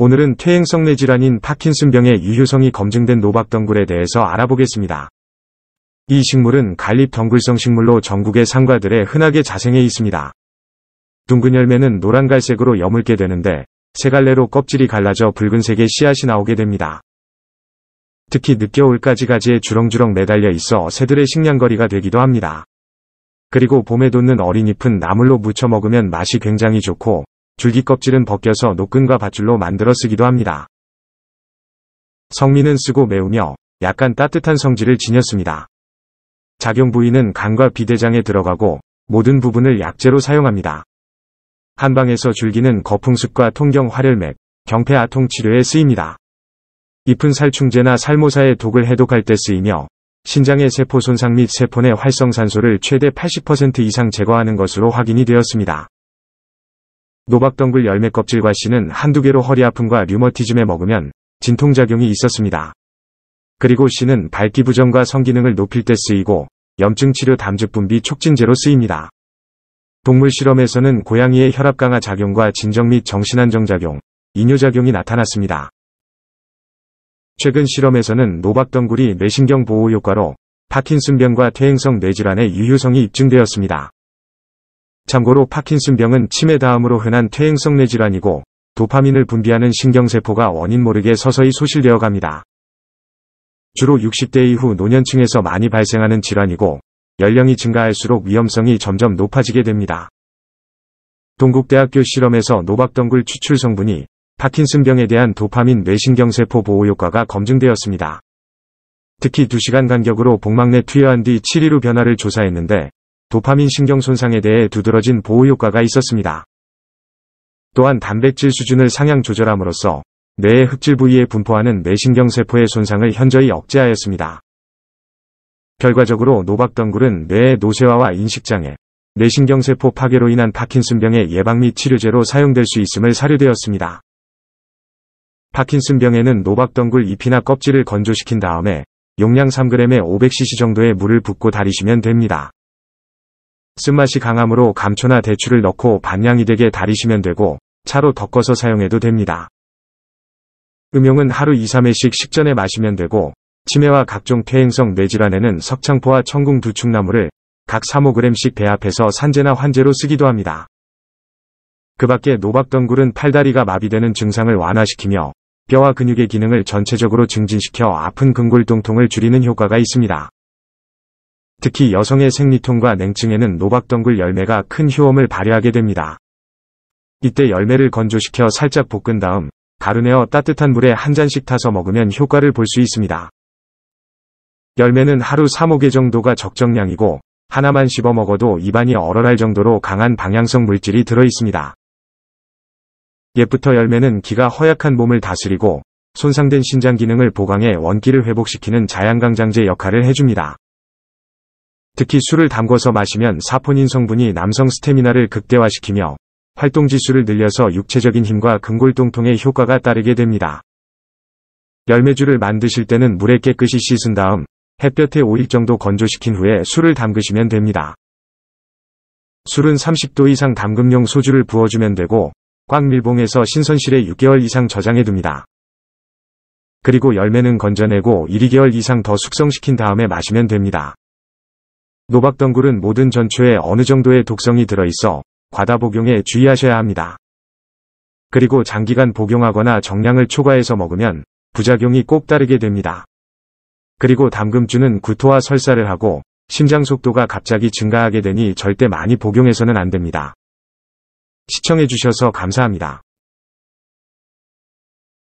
오늘은 퇴행성뇌 질환인 파킨슨병의 유효성이 검증된 노박덩굴에 대해서 알아보겠습니다. 이 식물은 갈잎덩굴성 식물로 전국의 상가들에 흔하게 자생해 있습니다. 둥근 열매는 노란갈색으로 여물게 되는데 세 갈래로 껍질이 갈라져 붉은색의 씨앗이 나오게 됩니다. 특히 늦겨울까지 가지에 주렁주렁 매달려 있어 새들의 식량거리가 되기도 합니다. 그리고 봄에 돋는 어린잎은 나물로 무쳐 먹으면 맛이 굉장히 좋고 줄기 껍질은 벗겨서 노끈과 밧줄로 만들어 쓰기도 합니다. 성미는 쓰고 매우며 약간 따뜻한 성질을 지녔습니다. 작용 부위는 간과 비대장에 들어가고 모든 부분을 약재로 사용합니다. 한방에서 줄기는 거풍습과 통경 화혈맥, 경폐 아통 치료에 쓰입니다. 잎은 살충제나 살모사의 독을 해독할 때 쓰이며 신장의 세포 손상 및 세포 내 활성산소를 최대 80% 이상 제거하는 것으로 확인이 되었습니다. 노박덩굴 열매 껍질과 씨는 한두 개로 허리 아픔과 류머티즘에 먹으면 진통작용이 있었습니다. 그리고 씨는 밝기 부정과 성기능을 높일 때 쓰이고 염증 치료 담즙 분비 촉진제로 쓰입니다. 동물 실험에서는 고양이의 혈압 강화 작용과 진정 및 정신안정 작용, 이뇨작용이 나타났습니다. 최근 실험에서는 노박덩굴이 뇌신경 보호 효과로 파킨슨병과 퇴행성 뇌질환의 유효성이 입증되었습니다. 참고로 파킨슨병은 치매 다음으로 흔한 퇴행성 뇌질환이고 도파민을 분비하는 신경세포가 원인 모르게 서서히 소실되어 갑니다. 주로 60대 이후 노년층에서 많이 발생하는 질환이고 연령이 증가할수록 위험성이 점점 높아지게 됩니다. 동국대학교 실험에서 노박덩굴 추출 성분이 파킨슨병에 대한 도파민 뇌신경세포 보호 효과가 검증되었습니다. 특히 2시간 간격으로 복막내 투여한 뒤 7일 후 변화를 조사했는데 도파민 신경 손상에 대해 두드러진 보호효과가 있었습니다. 또한 단백질 수준을 상향 조절함으로써 뇌의 흑질 부위에 분포하는 뇌신경세포의 손상을 현저히 억제하였습니다. 결과적으로 노박덩굴은 뇌의 노쇠화와 인식장애, 뇌신경세포 파괴로 인한 파킨슨병의 예방 및 치료제로 사용될 수 있음을 사료되었습니다. 파킨슨병에는 노박덩굴 잎이나 껍질을 건조시킨 다음에 용량 3g에 500cc 정도의 물을 붓고 다리시면 됩니다. 쓴맛이 강하므로 감초나 대추를 넣고 반량이 되게 다리시면 되고 차로 덮어서 사용해도 됩니다. 음용은 하루 2, 3회씩 식전에 마시면 되고 치매와 각종 폐행성 뇌질환에는 석창포와 천궁두 축나물을 각 3-5g씩 배합해서 산재나 환재로 쓰기도 합니다. 그 밖에 노박덩굴은 팔다리가 마비되는 증상을 완화시키며 뼈와 근육의 기능을 전체적으로 증진시켜 아픈 근골 동통을 줄이는 효과가 있습니다. 특히 여성의 생리통과 냉증에는 노박덩굴 열매가 큰 효험을 발휘하게 됩니다. 이때 열매를 건조시켜 살짝 볶은 다음 가루내어 따뜻한 물에 한 잔씩 타서 먹으면 효과를 볼 수 있습니다. 열매는 하루 3-5개 정도가 적정량이고 하나만 씹어 먹어도 입안이 얼얼할 정도로 강한 방향성 물질이 들어있습니다. 옛부터 열매는 기가 허약한 몸을 다스리고 손상된 신장 기능을 보강해 원기를 회복시키는 자양강장제 역할을 해줍니다. 특히 술을 담궈서 마시면 사포닌 성분이 남성 스태미나를 극대화시키며 활동지수를 늘려서 육체적인 힘과 근골동통의 효과가 따르게 됩니다. 열매주를 만드실 때는 물에 깨끗이 씻은 다음 햇볕에 5일 정도 건조시킨 후에 술을 담그시면 됩니다. 술은 30도 이상 담금용 소주를 부어주면 되고 꽉 밀봉해서 신선실에 6개월 이상 저장해둡니다. 그리고 열매는 건져내고 1, 2개월 이상 더 숙성시킨 다음에 마시면 됩니다. 노박덩굴은 모든 전초에 어느 정도의 독성이 들어있어 과다 복용에 주의하셔야 합니다. 그리고 장기간 복용하거나 정량을 초과해서 먹으면 부작용이 꼭 따르게 됩니다. 그리고 담금주는 구토와 설사를 하고 심장 속도가 갑자기 증가하게 되니 절대 많이 복용해서는 안 됩니다. 시청해주셔서 감사합니다.